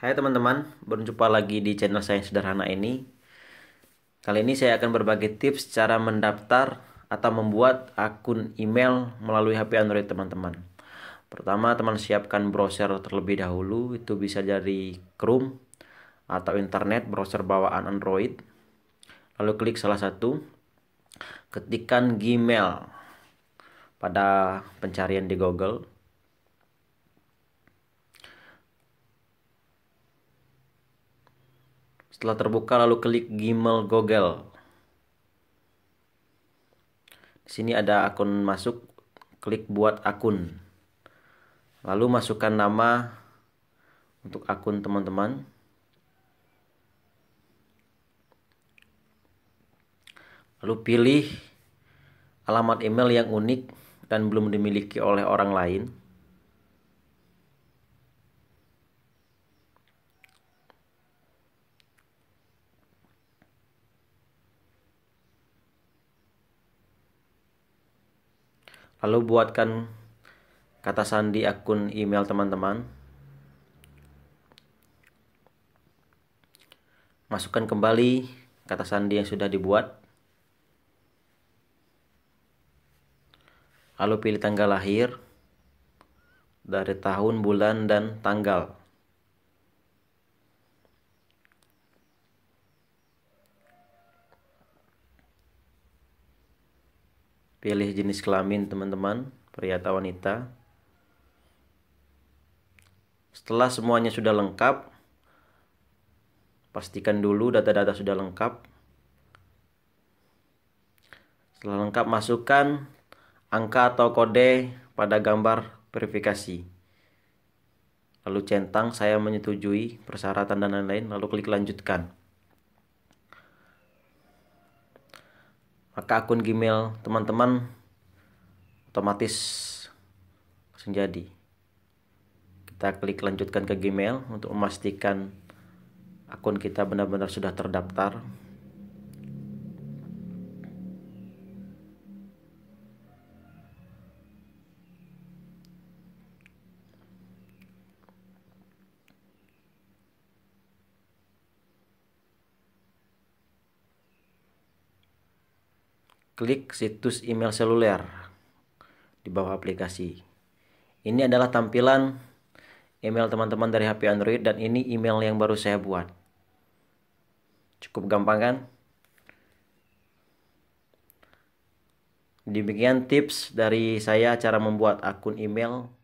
Hai teman-teman, berjumpa lagi di channel saya yang sederhana ini. Kali ini saya akan berbagi tips cara mendaftar atau membuat akun email melalui HP Android teman-teman. Pertama, teman siapkan browser terlebih dahulu, itu bisa dari Chrome atau internet browser bawaan Android. Lalu klik salah satu, ketikkan Gmail pada pencarian di Google Setelah terbuka lalu klik Gmail Google. Di sini ada akun masuk, klik buat akun. Lalu masukkan nama untuk akun teman-teman. Lalu pilih alamat email yang unik dan belum dimiliki oleh orang lain. Lalu buatkan kata sandi akun email teman-teman. Masukkan kembali kata sandi yang sudah dibuat. Lalu pilih tanggal lahir dari tahun, bulan, dan tanggal. pilih jenis kelamin teman-teman pria atau wanita setelah semuanya sudah lengkap pastikan dulu data-data sudah lengkap setelah lengkap masukkan angka atau kode pada gambar verifikasi lalu centang saya menyetujui persyaratan dan lain-lain lalu klik lanjutkan maka akun Gmail teman-teman otomatis langsung jadi. Kita klik lanjutkan ke Gmail untuk memastikan akun kita benar-benar sudah terdaftar Klik situs email seluler di bawah aplikasi. Ini adalah tampilan email teman-teman dari HP Android dan ini email yang baru saya buat. Cukup gampang kan? Demikian tips dari saya cara membuat akun email